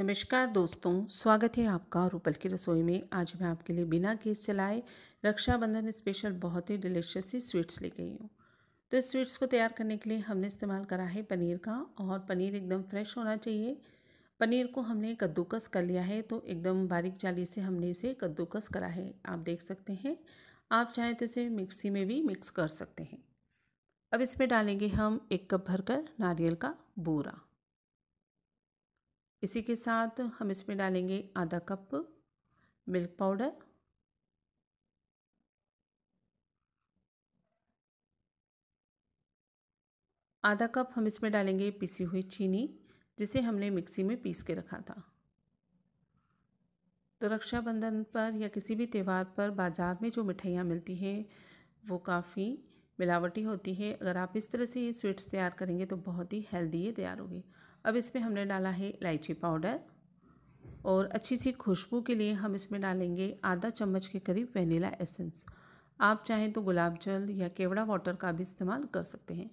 नमस्कार दोस्तों स्वागत है आपका रूपल की रसोई में आज मैं आपके लिए बिना केस चलाए रक्षाबंधन स्पेशल बहुत ही डिलीशियस सी स्वीट्स ले गई हूँ तो इस स्वीट्स को तैयार करने के लिए हमने इस्तेमाल करा है पनीर का और पनीर एकदम फ्रेश होना चाहिए पनीर को हमने कद्दूकस कर लिया है तो एकदम बारीक जाली से हमने इसे कद्दूकस करा है आप देख सकते हैं आप चाहें तो इसे मिक्सी में भी मिक्स कर सकते हैं अब इसमें डालेंगे हम एक कप भरकर नारियल का बूरा इसी के साथ हम इसमें डालेंगे आधा कप मिल्क पाउडर आधा कप हम इसमें डालेंगे पिसी हुई चीनी जिसे हमने मिक्सी में पीस के रखा था तो रक्षाबंधन पर या किसी भी त्यौहार पर बाज़ार में जो मिठाइयाँ मिलती हैं वो काफ़ी मिलावटी होती है अगर आप इस तरह से ये स्वीट्स तैयार करेंगे तो बहुत ही हेल्दी ये तैयार होगी अब इसमें हमने डाला है इलायची पाउडर और अच्छी सी खुशबू के लिए हम इसमें डालेंगे आधा चम्मच के करीब वनीला एसेंस आप चाहें तो गुलाब जल या केवड़ा वाटर का भी इस्तेमाल कर सकते हैं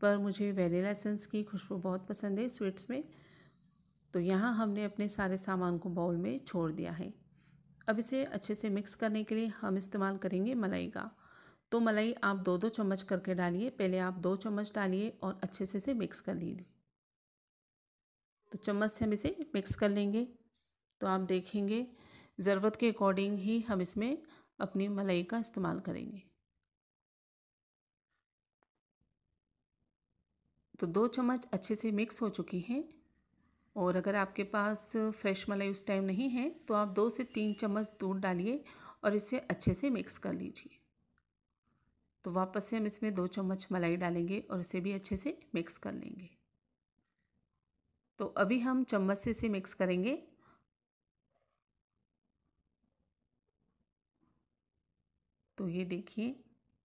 पर मुझे वेनीला एसेंस की खुशबू बहुत पसंद है स्वीट्स में तो यहाँ हमने अपने सारे सामान को बाउल में छोड़ दिया है अब इसे अच्छे से मिक्स करने के लिए हम इस्तेमाल करेंगे मलाई का तो मलाई आप दो दो चम्मच करके डालिए पहले आप दो चम्मच डालिए और अच्छे से इसे मिक्स कर लीजिए तो चम्मच से हम इसे मिक्स कर लेंगे तो आप देखेंगे ज़रूरत के अकॉर्डिंग ही हम इसमें अपनी मलाई का इस्तेमाल करेंगे तो दो चम्मच अच्छे से मिक्स हो चुकी हैं और अगर आपके पास फ्रेश मलाई उस टाइम नहीं है तो आप दो से तीन चम्मच दूध डालिए और इसे अच्छे से मिक्स कर लीजिए तो वापस से हम इसमें दो चम्मच मलाई डालेंगे और इसे भी अच्छे से मिक्स कर लेंगे तो अभी हम चम्मच से इसे मिक्स करेंगे तो ये देखिए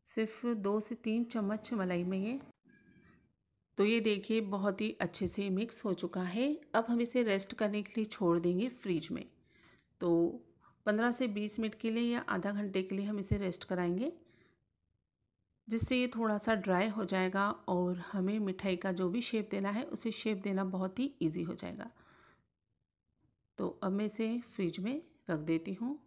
सिर्फ दो से तीन चम्मच मलाई में ये तो ये देखिए बहुत ही अच्छे से मिक्स हो चुका है अब हम इसे रेस्ट करने के लिए छोड़ देंगे फ्रिज में तो पंद्रह से बीस मिनट के लिए या आधा घंटे के लिए हम इसे रेस्ट कराएंगे जिससे ये थोड़ा सा ड्राई हो जाएगा और हमें मिठाई का जो भी शेप देना है उसे शेप देना बहुत ही इजी हो जाएगा तो अब मैं इसे फ्रिज में रख देती हूँ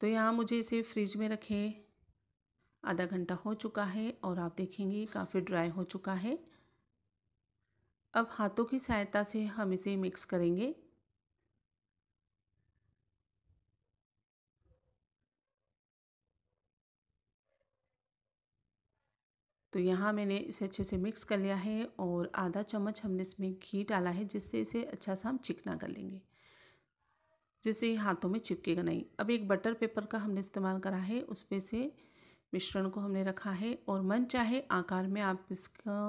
तो यहाँ मुझे इसे फ्रिज में रखे आधा घंटा हो चुका है और आप देखेंगे काफ़ी ड्राई हो चुका है अब हाथों की सहायता से हम इसे मिक्स करेंगे तो यहाँ मैंने इसे अच्छे से मिक्स कर लिया है और आधा चम्मच हमने इसमें घी डाला है जिससे इसे अच्छा सा हम चिकना कर लेंगे जिससे हाथों में चिपकेगा नहीं अब एक बटर पेपर का हमने इस्तेमाल करा है उस पर से मिश्रण को हमने रखा है और मन चाहे आकार में आप इसका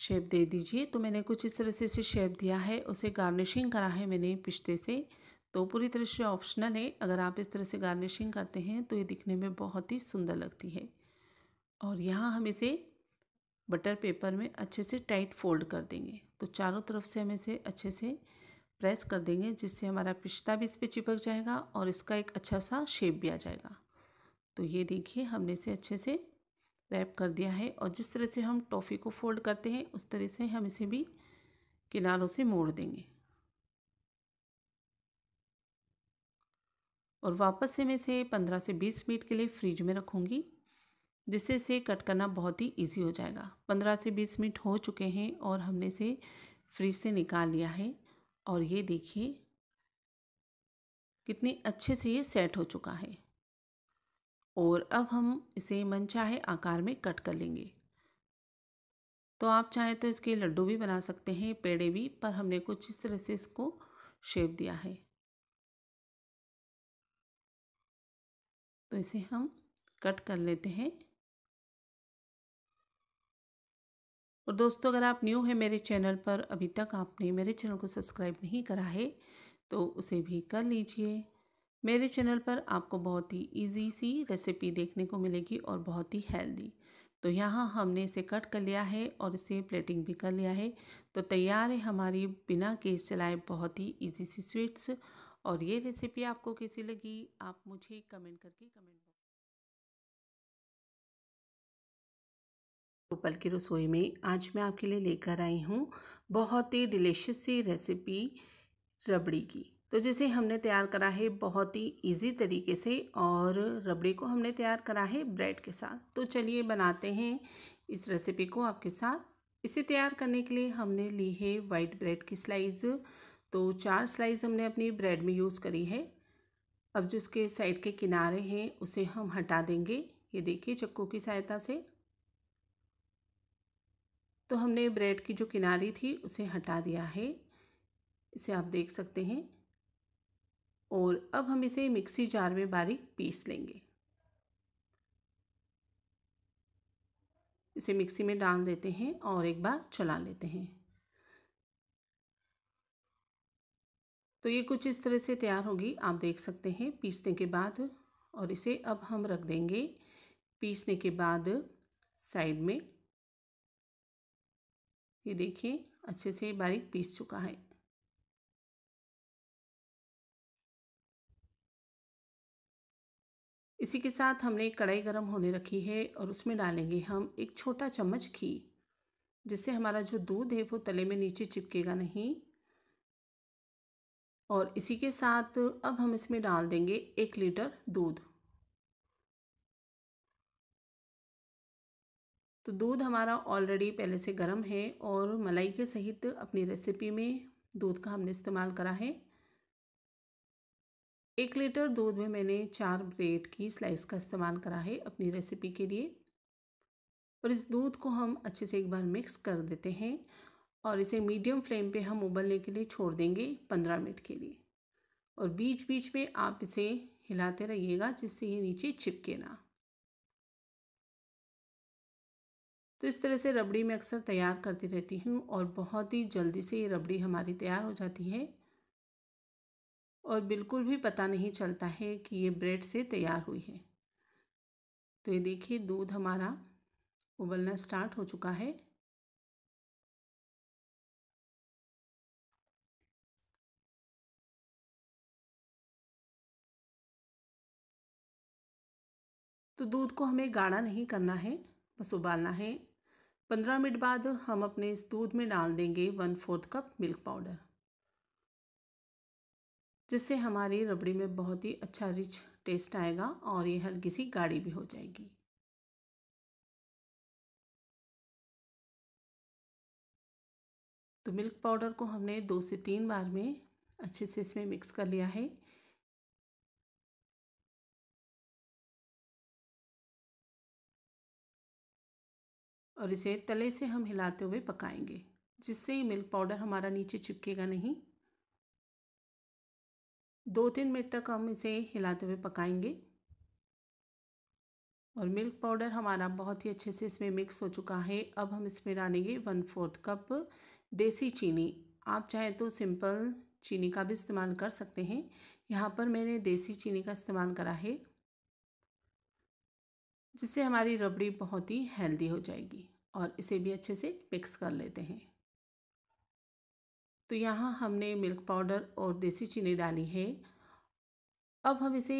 शेप दे दीजिए तो मैंने कुछ इस तरह से इसे शेप दिया है उसे गार्निशिंग करा है मैंने पिश्ते से तो पूरी तरह से ऑप्शनल है अगर आप इस तरह से गार्निशिंग करते हैं तो ये दिखने में बहुत ही सुंदर लगती है और यहाँ हम इसे बटर पेपर में अच्छे से टाइट फोल्ड कर देंगे तो चारों तरफ से हम इसे अच्छे से प्रेस कर देंगे जिससे हमारा पिश्ता भी इस पर चिपक जाएगा और इसका एक अच्छा सा शेप भी आ जाएगा तो ये देखिए हमने इसे अच्छे से रैप कर दिया है और जिस तरह से हम टॉफ़ी को फोल्ड करते हैं उस तरह से हम इसे भी किनारों से मोड़ देंगे और वापस से मैं इसे पंद्रह से बीस मिनट के लिए फ्रिज में रखूँगी जिससे इसे कट करना बहुत ही इजी हो जाएगा पंद्रह से बीस मिनट हो चुके हैं और हमने इसे फ्रिज से निकाल लिया है और ये देखिए कितने अच्छे से ये सेट हो चुका है और अब हम इसे मनचाहे आकार में कट कर लेंगे तो आप चाहें तो इसके लड्डू भी बना सकते हैं पेड़े भी पर हमने कुछ इस तरह से इसको शेप दिया है तो इसे हम कट कर लेते हैं और दोस्तों अगर आप न्यू हैं मेरे चैनल पर अभी तक आपने मेरे चैनल को सब्सक्राइब नहीं करा है तो उसे भी कर लीजिए मेरे चैनल पर आपको बहुत ही इजी सी रेसिपी देखने को मिलेगी और बहुत ही हेल्दी तो यहाँ हमने इसे कट कर लिया है और इसे प्लेटिंग भी कर लिया है तो तैयार है हमारी बिना केस चलाए बहुत ही इजी सी स्वीट्स और ये रेसिपी आपको कैसी लगी आप मुझे कमेंट करके कमेंट पल की रसोई में आज मैं आपके लिए लेकर आई हूँ बहुत ही डिलीशियस सी रेसिपी रबड़ी की तो जैसे हमने तैयार करा है बहुत ही इजी तरीके से और रबड़ी को हमने तैयार करा है ब्रेड के साथ तो चलिए बनाते हैं इस रेसिपी को आपके साथ इसे तैयार करने के लिए हमने ली है वाइट ब्रेड की स्लाइस तो चार स्लाइस हमने अपनी ब्रेड में यूज़ करी है अब जो उसके साइड के किनारे हैं उसे हम हटा देंगे ये देखिए चक्कू की सहायता से तो हमने ब्रेड की जो किनारी थी उसे हटा दिया है इसे आप देख सकते हैं और अब हम इसे मिक्सी जार में बारीक पीस लेंगे इसे मिक्सी में डाल देते हैं और एक बार चला लेते हैं तो ये कुछ इस तरह से तैयार होगी आप देख सकते हैं पीसने के बाद और इसे अब हम रख देंगे पीसने के बाद साइड में ये देखिए अच्छे से बारीक पीस चुका है इसी के साथ हमने कढ़ाई गर्म होने रखी है और उसमें डालेंगे हम एक छोटा चम्मच घी जिससे हमारा जो दूध है वो तले में नीचे चिपकेगा नहीं और इसी के साथ अब हम इसमें डाल देंगे एक लीटर दूध तो दूध हमारा ऑलरेडी पहले से गर्म है और मलाई के सहित अपनी रेसिपी में दूध का हमने इस्तेमाल करा है एक लीटर दूध में मैंने चार ब्रेड की स्लाइस का इस्तेमाल करा है अपनी रेसिपी के लिए और इस दूध को हम अच्छे से एक बार मिक्स कर देते हैं और इसे मीडियम फ्लेम पे हम उबलने के लिए छोड़ देंगे पंद्रह मिनट के लिए और बीच बीच में आप इसे हिलाते रहिएगा जिससे ये नीचे छिपके ना तो इस तरह से रबड़ी मैं अक्सर तैयार करती रहती हूँ और बहुत ही जल्दी से ये रबड़ी हमारी तैयार हो जाती है और बिल्कुल भी पता नहीं चलता है कि ये ब्रेड से तैयार हुई है तो ये देखिए दूध हमारा उबलना स्टार्ट हो चुका है तो दूध को हमें गाढ़ा नहीं करना है बस उबालना है पंद्रह मिनट बाद हम अपने इस दूध में डाल देंगे one fourth cup milk powder जिससे हमारी रबड़ी में बहुत ही अच्छा रिच टेस्ट आएगा और ये हल्की सी गाढ़ी भी हो जाएगी तो मिल्क पाउडर को हमने दो से तीन बार में अच्छे से इसमें मिक्स कर लिया है और इसे तले से हम हिलाते हुए पकाएंगे जिससे ये मिल्क पाउडर हमारा नीचे चिपकेगा नहीं दो तीन मिनट तक हम इसे हिलाते हुए पकाएंगे और मिल्क पाउडर हमारा बहुत ही अच्छे से इसमें मिक्स हो चुका है अब हम इसमें डालेंगे वन फोर्थ कप देसी चीनी आप चाहें तो सिंपल चीनी का भी इस्तेमाल कर सकते हैं यहाँ पर मैंने देसी चीनी का इस्तेमाल करा है जिससे हमारी रबड़ी बहुत ही हेल्दी हो जाएगी और इसे भी अच्छे से मिक्स कर लेते हैं तो यहाँ हमने मिल्क पाउडर और देसी चीनी डाली है अब हम इसे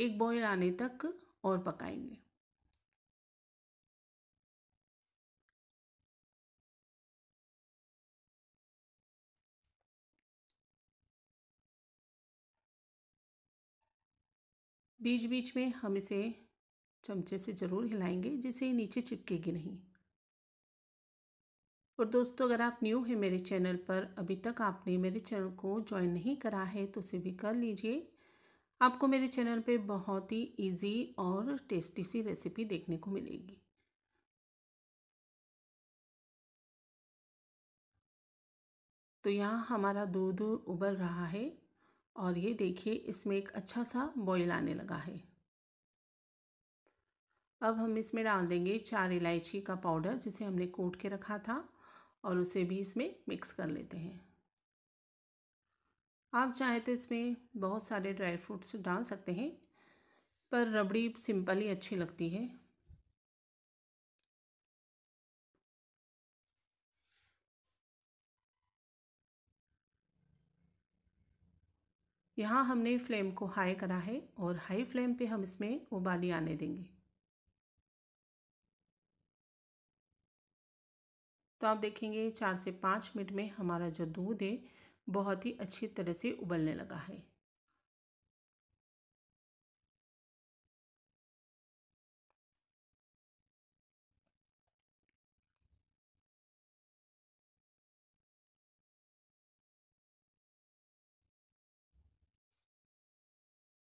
एक बॉयल आने तक और पकाएंगे बीच बीच में हम इसे चमचे से ज़रूर हिलाएंगे जिससे नीचे चिपकेगी नहीं और दोस्तों अगर आप न्यू हैं मेरे चैनल पर अभी तक आपने मेरे चैनल को ज्वाइन नहीं करा है तो उसे भी कर लीजिए आपको मेरे चैनल पे बहुत ही इजी और टेस्टी सी रेसिपी देखने को मिलेगी तो यहाँ हमारा दूध उबल रहा है और ये देखिए इसमें एक अच्छा सा बॉईल आने लगा है अब हम इसमें डाल देंगे चार इलायची का पाउडर जिसे हमने कूट के रखा था और उसे भी इसमें मिक्स कर लेते हैं आप चाहें तो इसमें बहुत सारे ड्राई फ्रूट्स डाल सकते हैं पर रबड़ी सिंपल ही अच्छी लगती है यहाँ हमने फ्लेम को हाई करा है और हाई फ्लेम पे हम इसमें उबाली आने देंगे तो आप देखेंगे चार से पाँच मिनट में हमारा जो दूध है बहुत ही अच्छी तरह से उबलने लगा है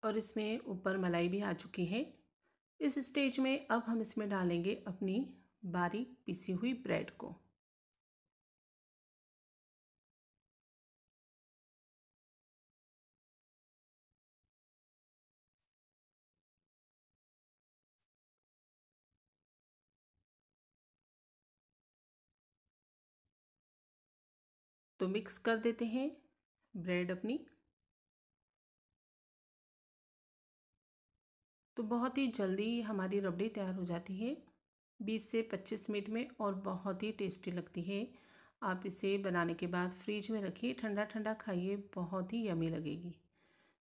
और इसमें ऊपर मलाई भी आ चुकी है इस स्टेज में अब हम इसमें डालेंगे अपनी बारीक पिसी हुई ब्रेड को तो मिक्स कर देते हैं ब्रेड अपनी तो बहुत ही जल्दी हमारी रबड़ी तैयार हो जाती है बीस से पच्चीस मिनट में और बहुत ही टेस्टी लगती है आप इसे बनाने के बाद फ्रिज में रखिए ठंडा ठंडा खाइए बहुत ही यमी लगेगी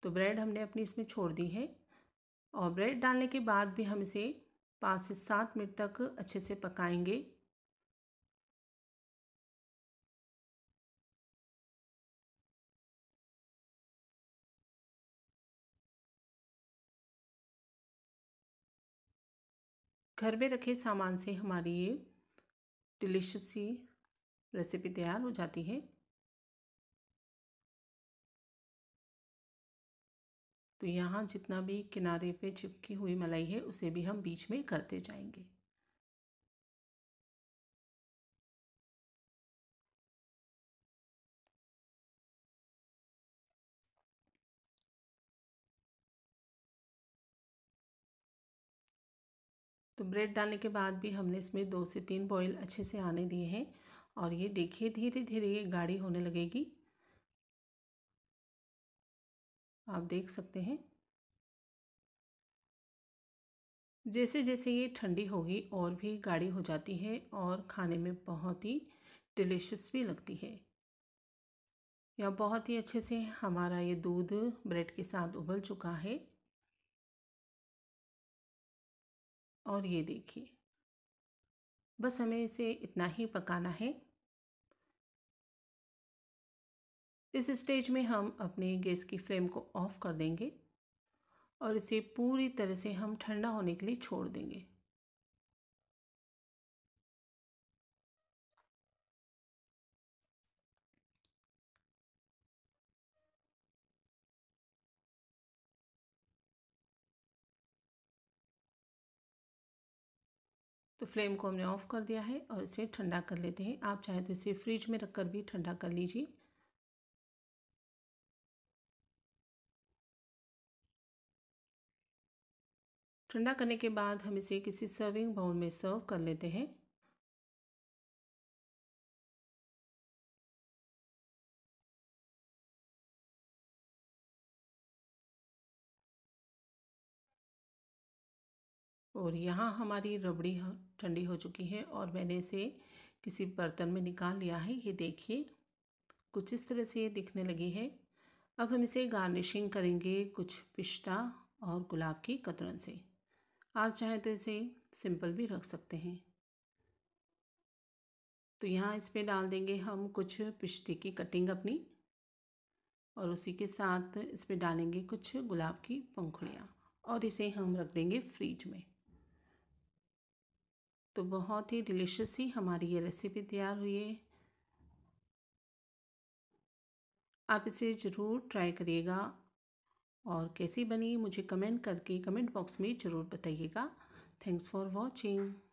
तो ब्रेड हमने अपनी इसमें छोड़ दी है और ब्रेड डालने के बाद भी हम इसे पाँच से सात मिनट तक अच्छे से पकाएंगे घर में रखे सामान से हमारी ये डिलीशियस सी रेसिपी तैयार हो जाती है तो यहाँ जितना भी किनारे पे चिपकी हुई मलाई है उसे भी हम बीच में करते जाएंगे ब्रेड डालने के बाद भी हमने इसमें दो से तीन बॉईल अच्छे से आने दिए हैं और ये देखिए धीरे धीरे ये गाढ़ी होने लगेगी आप देख सकते हैं जैसे जैसे ये ठंडी होगी और भी गाढ़ी हो जाती है और खाने में बहुत ही डिलिशियस भी लगती है यह बहुत ही अच्छे से हमारा ये दूध ब्रेड के साथ उबल चुका है और ये देखिए बस हमें इसे इतना ही पकाना है इस स्टेज में हम अपने गैस की फ्लेम को ऑफ कर देंगे और इसे पूरी तरह से हम ठंडा होने के लिए छोड़ देंगे तो फ्लेम को हमने ऑफ़ कर दिया है और इसे ठंडा कर लेते हैं आप चाहे तो इसे फ्रिज में रखकर भी ठंडा कर लीजिए ठंडा करने के बाद हम इसे किसी सर्विंग बाउल में सर्व कर लेते हैं और यहाँ हमारी रबड़ी ठंडी हो चुकी है और मैंने इसे किसी बर्तन में निकाल लिया है ये देखिए कुछ इस तरह से ये दिखने लगी है अब हम इसे गार्निशिंग करेंगे कुछ पिस्ता और गुलाब की कतरन से आप चाहें तो इसे सिंपल भी रख सकते हैं तो यहाँ इस पर डाल देंगे हम कुछ पिस्ते की कटिंग अपनी और उसी के साथ इस पर डालेंगे कुछ गुलाब की पंखुड़ियाँ और इसे हम रख देंगे फ्रिज में तो बहुत ही डिलीशियस ही हमारी ये रेसिपी तैयार हुई है आप इसे ज़रूर ट्राई करिएगा और कैसी बनी मुझे कमेंट करके कमेंट बॉक्स में ज़रूर बताइएगा थैंक्स फॉर वॉचिंग